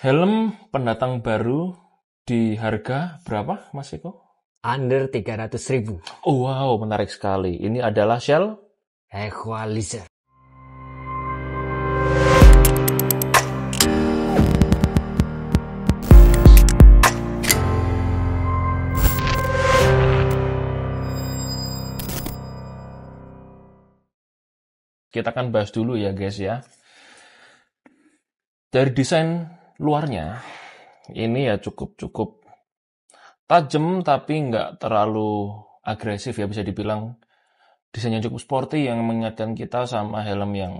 Helm pendatang baru di harga berapa, Mas Eko? Under 300 ribu. Oh, wow, menarik sekali. Ini adalah Shell Equalizer. Kita akan bahas dulu ya guys ya. Dari desain Luarnya ini ya cukup-cukup tajam tapi nggak terlalu agresif ya bisa dibilang desainnya cukup sporty yang mengingatkan kita sama helm yang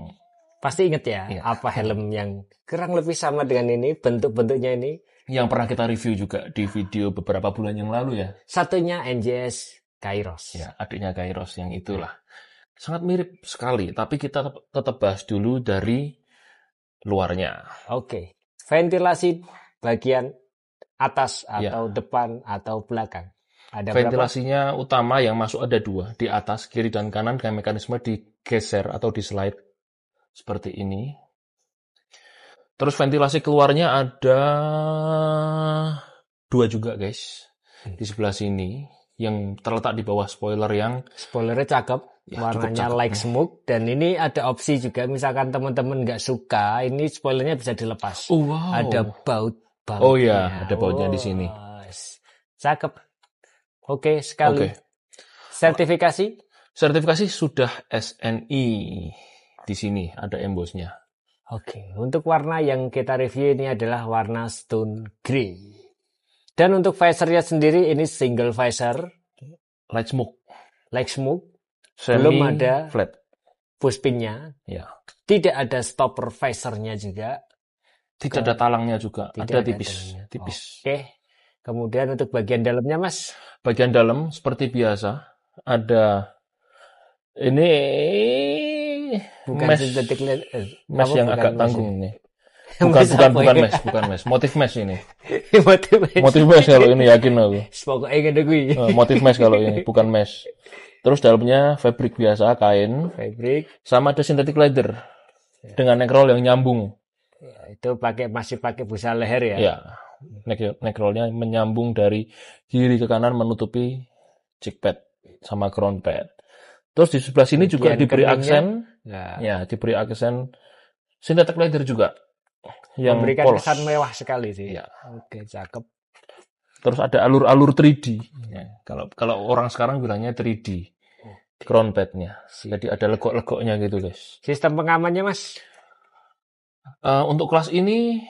pasti inget ya, ya. apa helm yang kurang lebih sama dengan ini bentuk-bentuknya ini yang pernah kita review juga di video beberapa bulan yang lalu ya satunya NJS Kairos ya adiknya Kairos yang itulah sangat mirip sekali tapi kita tetap bahas dulu dari luarnya oke okay ventilasi bagian atas ya. atau ya. depan atau belakang. Ada Ventilasinya berapa? utama yang masuk ada dua, di atas, kiri dan kanan dengan mekanisme digeser atau di slide seperti ini. Terus ventilasi keluarnya ada dua juga guys di sebelah sini yang terletak di bawah spoiler yang spoilernya cakep ya, warnanya cakep. like smoke dan ini ada opsi juga misalkan teman-teman nggak suka ini spoilernya bisa dilepas oh, wow. ada baut bautnya. oh ya ada bautnya oh, di sini cakep oke sekali okay. sertifikasi sertifikasi sudah SNI di sini ada embossnya. oke untuk warna yang kita review ini adalah warna stone grey dan untuk visornya sendiri ini single visor. Light smoke. Light smoke. Semi Belum ada flat. pinnya. Ya. Tidak ada stopper visornya juga. Tidak Ke, ada talangnya juga. Tidak ada, ada tipis. Talangnya. Tipis. Oke. Kemudian untuk bagian dalamnya, Mas. Bagian dalam seperti biasa ada ini bukan mesh, eh, Mesh yang agak tanggung ya? ini bukan bukan bukan ya? mes bukan mes motif mes ini motif mes kalau ini yakin aku pokoknya eh, motif mes kalau ini bukan mes terus dalamnya fabric biasa kain fabric sama ada sintetik leather ya. dengan neck roll yang nyambung ya, itu pakai masih pakai busa leher ya ya neck, neck rollnya menyambung dari kiri ke kanan menutupi cheek pad sama crown pad terus di sebelah sini Bagian juga diberi aksen ya. ya diberi aksen sintetik leather juga yang memberikan polos. kesan mewah sekali sih. Ya. Oke, cakep. Terus ada alur-alur 3D. Iya. Ya. Kalau kalau orang sekarang bilangnya 3D. Okay. Crown pad-nya. Jadi ada legok-legoknya gitu, guys. Sistem pengamannya, Mas? Uh, untuk kelas ini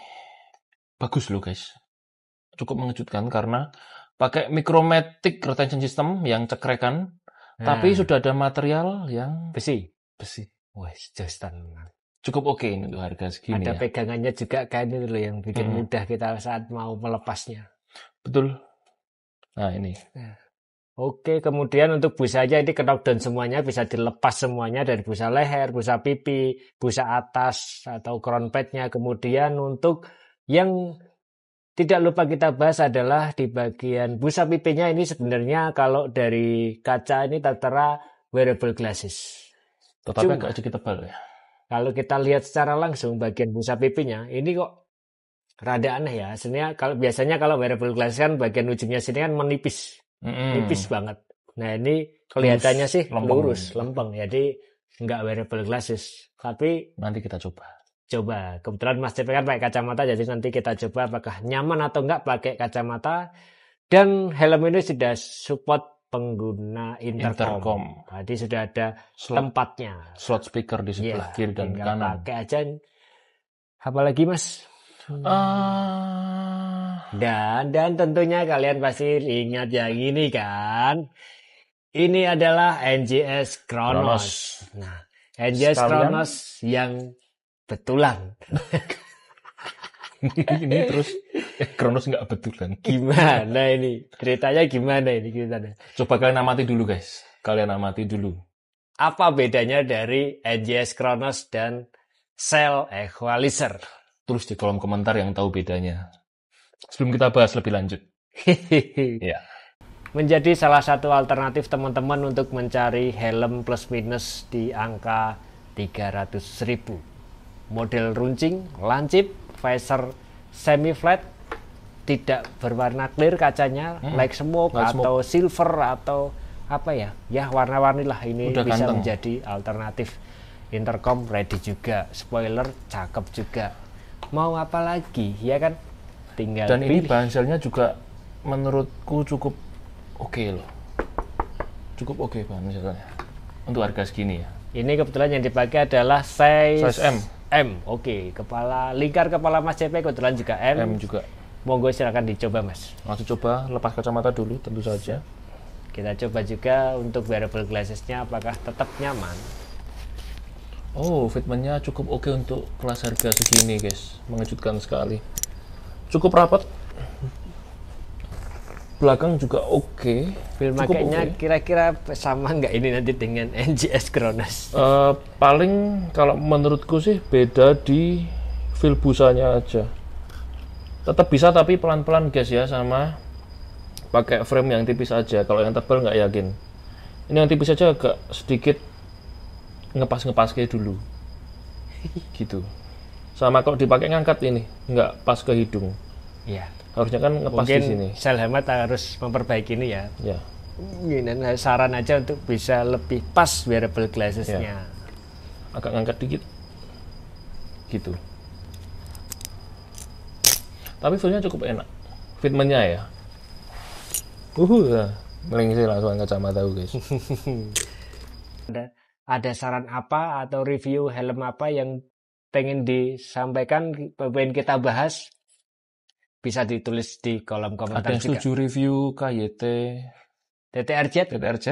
bagus loh, guys. Cukup mengejutkan karena pakai micromatic retention system yang cekrekan, nah. tapi hmm. sudah ada material yang besi. Besi. Wes, Justin cukup oke okay untuk harga segini. Ada ya. pegangannya juga kan ini loh yang bikin hmm. mudah kita saat mau melepasnya. Betul. Nah ini. Nah, oke, kemudian untuk busanya ini knockdown semuanya bisa dilepas semuanya dari busa leher, busa pipi, busa atas atau crown padnya. Kemudian untuk yang tidak lupa kita bahas adalah di bagian busa pipinya ini sebenarnya kalau dari kaca ini tertera wearable glasses. Tetapi agak sedikit tebal ya kalau kita lihat secara langsung bagian busa pipinya, ini kok rada aneh ya. Aslinya kalau biasanya kalau wearable glass kan bagian ujungnya sini kan menipis, mm. nipis banget. Nah ini kelihatannya sih lempeng. lurus, lempeng. Jadi nggak wearable glasses. Tapi nanti kita coba. Coba. Kebetulan Mas CP kan pakai kacamata, jadi nanti kita coba apakah nyaman atau nggak pakai kacamata. Dan helm ini sudah support pengguna intercom. intercom. Tadi sudah ada slot, tempatnya. Slot speaker di sebelah yeah, kiri dan kanan. Pakai aja. Apalagi mas? Hmm. Uh... Dan dan tentunya kalian pasti ingat yang ini kan. Ini adalah NGS Kronos. Nah, NGS Kronos yang betulan. ini terus Kronos nggak betulan. Gimana ini? Ceritanya gimana ini ceritanya? Coba kalian amati dulu guys. Kalian amati dulu. Apa bedanya dari NGS Kronos dan Cell Equalizer? Tulis di kolom komentar yang tahu bedanya. Sebelum kita bahas lebih lanjut. ya. Menjadi salah satu alternatif teman-teman untuk mencari helm plus minus di angka 300 ribu. Model runcing, lancip, visor semi flat tidak berwarna clear kacanya hmm. like smoke like atau smoke. silver atau apa ya ya warna-warni lah ini Udah bisa ganteng. menjadi alternatif intercom ready juga spoiler cakep juga mau apa lagi ya kan tinggal dan pilih. ini bahan selnya juga menurutku cukup oke okay loh cukup oke okay bahan selnya untuk harga segini ya ini kebetulan yang dipakai adalah size, size M M oke okay. kepala lingkar kepala Mas CP kebetulan juga M M juga Monggo silakan dicoba mas. Langsung coba lepas kacamata dulu tentu saja. Kita coba juga untuk wearable glassesnya apakah tetap nyaman. Oh fitmentnya cukup oke okay untuk kelas harga segini guys, mengejutkan sekali. Cukup rapat. Belakang juga oke. Okay. Makanya okay. kira-kira sama nggak ini nanti dengan NGS Kronos? Uh, paling kalau menurutku sih beda di busanya aja tetap bisa tapi pelan-pelan guys ya sama pakai frame yang tipis aja kalau yang tebal nggak yakin ini yang tipis aja agak sedikit ngepas-ngepas kayak dulu gitu sama kalau dipakai ngangkat ini nggak pas ke hidung ya harusnya kan ngepas Mungkin di sini sel hemat harus memperbaiki ini ya ya ini saran aja untuk bisa lebih pas wearable glassesnya ya. agak ngangkat dikit gitu tapi feel cukup enak fitmentnya ya uhuh ya. sih langsung kacamata guys ada, ada saran apa atau review helm apa yang pengen disampaikan pengen kita bahas bisa ditulis di kolom komentar ada yang setuju review KYT TTRZ TTRZ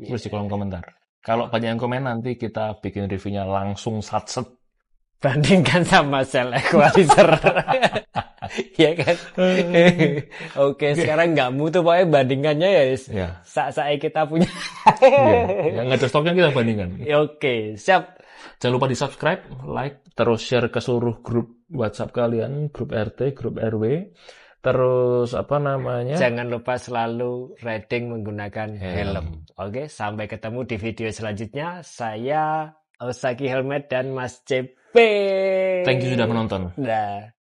yeah. tulis di kolom komentar kalau iya. banyak yang komen nanti kita bikin reviewnya langsung satset bandingkan sama sel equalizer Iya kan? Oke, sekarang nggak mutu pokoknya bandingannya ya, saat iya. saya kita punya. ya, yang ada stoknya kita bandingkan. Ya, oke, siap. Jangan lupa di subscribe, like, terus share ke seluruh grup WhatsApp kalian, grup RT, grup RW. Terus apa namanya? Jangan lupa selalu rating menggunakan helm. Iya. helm. Oke, sampai ketemu di video selanjutnya. Saya Osaki Helmet dan Mas CP. Thank you sudah menonton. Dah.